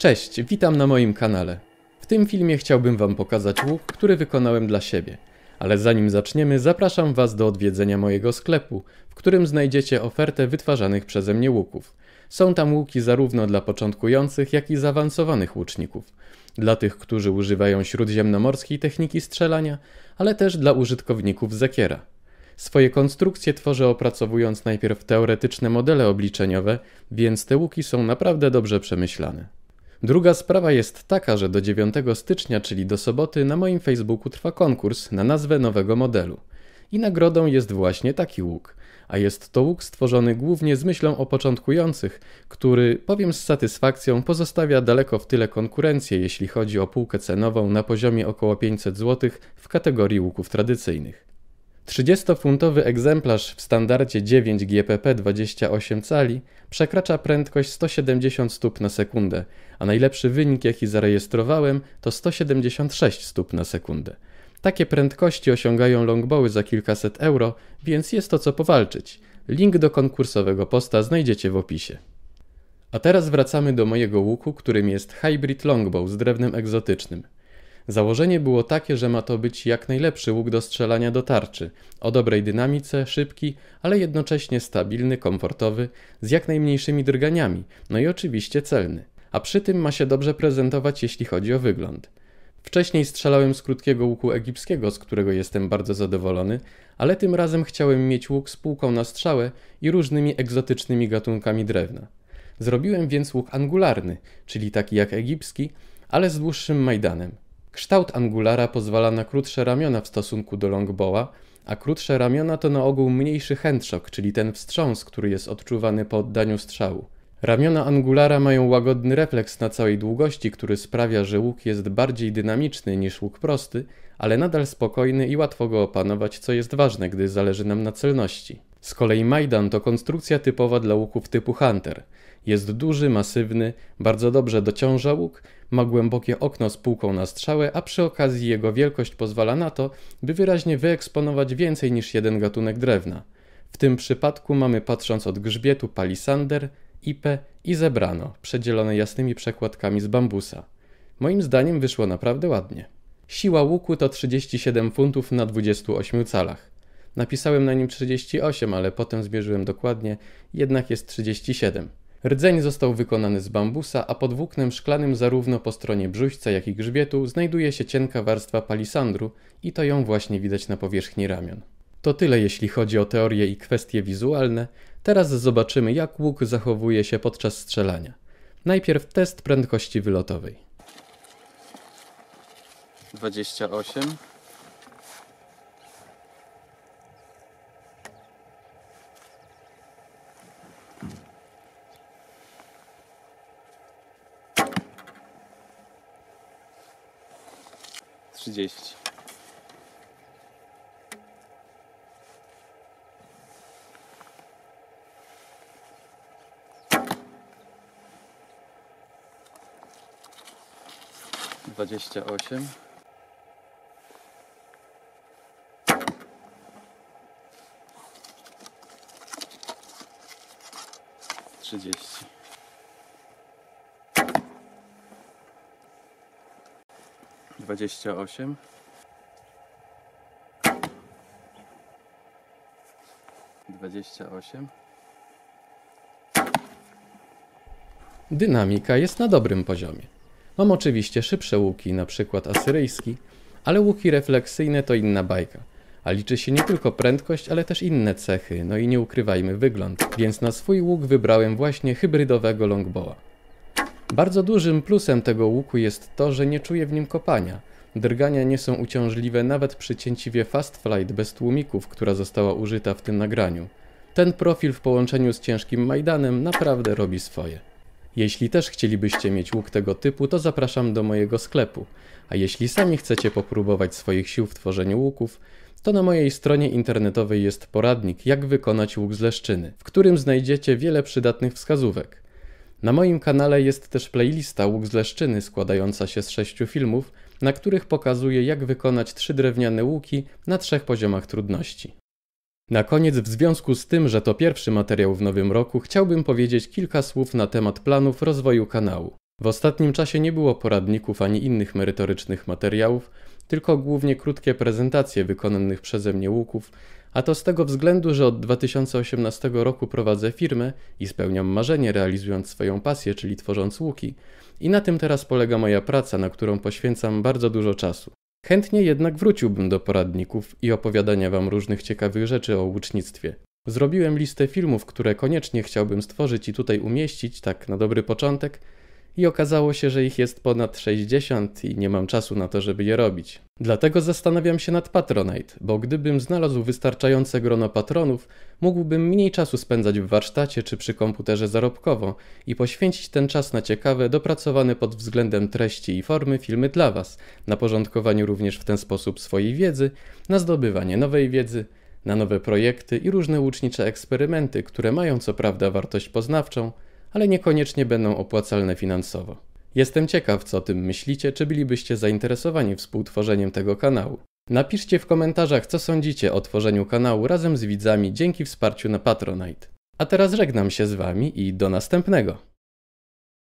Cześć, witam na moim kanale. W tym filmie chciałbym wam pokazać łuk, który wykonałem dla siebie. Ale zanim zaczniemy, zapraszam was do odwiedzenia mojego sklepu, w którym znajdziecie ofertę wytwarzanych przeze mnie łuków. Są tam łuki zarówno dla początkujących, jak i zaawansowanych łuczników. Dla tych, którzy używają śródziemnomorskiej techniki strzelania, ale też dla użytkowników zekiera. Swoje konstrukcje tworzę opracowując najpierw teoretyczne modele obliczeniowe, więc te łuki są naprawdę dobrze przemyślane. Druga sprawa jest taka, że do 9 stycznia, czyli do soboty, na moim Facebooku trwa konkurs na nazwę nowego modelu. I nagrodą jest właśnie taki łuk. A jest to łuk stworzony głównie z myślą o początkujących, który, powiem z satysfakcją, pozostawia daleko w tyle konkurencję, jeśli chodzi o półkę cenową na poziomie około 500 zł w kategorii łuków tradycyjnych. 30-funtowy egzemplarz w standardzie 9 GPP 28 cali przekracza prędkość 170 stóp na sekundę, a najlepszy wynik jaki zarejestrowałem to 176 stóp na sekundę. Takie prędkości osiągają longbowy za kilkaset euro, więc jest to co powalczyć. Link do konkursowego posta znajdziecie w opisie. A teraz wracamy do mojego łuku, którym jest Hybrid Longbow z drewnem egzotycznym. Założenie było takie, że ma to być jak najlepszy łuk do strzelania do tarczy, o dobrej dynamice, szybki, ale jednocześnie stabilny, komfortowy, z jak najmniejszymi drganiami, no i oczywiście celny. A przy tym ma się dobrze prezentować, jeśli chodzi o wygląd. Wcześniej strzelałem z krótkiego łuku egipskiego, z którego jestem bardzo zadowolony, ale tym razem chciałem mieć łuk z półką na strzałę i różnymi egzotycznymi gatunkami drewna. Zrobiłem więc łuk angularny, czyli taki jak egipski, ale z dłuższym majdanem. Kształt angulara pozwala na krótsze ramiona w stosunku do longbowa, a krótsze ramiona to na ogół mniejszy handshot, czyli ten wstrząs, który jest odczuwany po oddaniu strzału. Ramiona angulara mają łagodny refleks na całej długości, który sprawia, że łuk jest bardziej dynamiczny niż łuk prosty, ale nadal spokojny i łatwo go opanować, co jest ważne, gdy zależy nam na celności. Z kolei Majdan to konstrukcja typowa dla łuków typu Hunter. Jest duży, masywny, bardzo dobrze dociąża łuk, ma głębokie okno z półką na strzałę, a przy okazji jego wielkość pozwala na to, by wyraźnie wyeksponować więcej niż jeden gatunek drewna. W tym przypadku mamy patrząc od grzbietu palisander, ipę i zebrano, przedzielone jasnymi przekładkami z bambusa. Moim zdaniem wyszło naprawdę ładnie. Siła łuku to 37 funtów na 28 calach. Napisałem na nim 38, ale potem zmierzyłem dokładnie, jednak jest 37. Rdzeń został wykonany z bambusa, a pod włóknem szklanym zarówno po stronie brzuźca, jak i grzbietu znajduje się cienka warstwa palisandru i to ją właśnie widać na powierzchni ramion. To tyle jeśli chodzi o teorie i kwestie wizualne. Teraz zobaczymy jak łuk zachowuje się podczas strzelania. Najpierw test prędkości wylotowej. 28 30. Dwadzieścia osiem. Trzydzieści. 28. 28. Dynamika jest na dobrym poziomie. Mam oczywiście szybsze łuki, na przykład asyryjski, ale łuki refleksyjne to inna bajka. A liczy się nie tylko prędkość, ale też inne cechy, no i nie ukrywajmy wygląd, więc na swój łuk wybrałem właśnie hybrydowego longbowa. Bardzo dużym plusem tego łuku jest to, że nie czuję w nim kopania, Drgania nie są uciążliwe nawet przy cięciwie Fast Flight bez tłumików, która została użyta w tym nagraniu. Ten profil w połączeniu z ciężkim Majdanem naprawdę robi swoje. Jeśli też chcielibyście mieć łuk tego typu, to zapraszam do mojego sklepu. A jeśli sami chcecie popróbować swoich sił w tworzeniu łuków, to na mojej stronie internetowej jest poradnik, jak wykonać łuk z leszczyny, w którym znajdziecie wiele przydatnych wskazówek. Na moim kanale jest też playlista Łuk z Leszczyny składająca się z sześciu filmów, na których pokazuje jak wykonać trzy drewniane łuki na trzech poziomach trudności. Na koniec, w związku z tym, że to pierwszy materiał w nowym roku, chciałbym powiedzieć kilka słów na temat planów rozwoju kanału. W ostatnim czasie nie było poradników ani innych merytorycznych materiałów, tylko głównie krótkie prezentacje wykonanych przeze mnie łuków a to z tego względu, że od 2018 roku prowadzę firmę i spełniam marzenie realizując swoją pasję, czyli tworząc łuki. I na tym teraz polega moja praca, na którą poświęcam bardzo dużo czasu. Chętnie jednak wróciłbym do poradników i opowiadania Wam różnych ciekawych rzeczy o łucznictwie. Zrobiłem listę filmów, które koniecznie chciałbym stworzyć i tutaj umieścić, tak na dobry początek, i okazało się, że ich jest ponad 60 i nie mam czasu na to, żeby je robić. Dlatego zastanawiam się nad Patronite, bo gdybym znalazł wystarczające grono patronów, mógłbym mniej czasu spędzać w warsztacie czy przy komputerze zarobkowo i poświęcić ten czas na ciekawe, dopracowane pod względem treści i formy filmy dla Was, na porządkowaniu również w ten sposób swojej wiedzy, na zdobywanie nowej wiedzy, na nowe projekty i różne łucznicze eksperymenty, które mają co prawda wartość poznawczą, ale niekoniecznie będą opłacalne finansowo. Jestem ciekaw, co o tym myślicie, czy bylibyście zainteresowani współtworzeniem tego kanału. Napiszcie w komentarzach, co sądzicie o tworzeniu kanału razem z widzami dzięki wsparciu na Patronite. A teraz żegnam się z Wami i do następnego.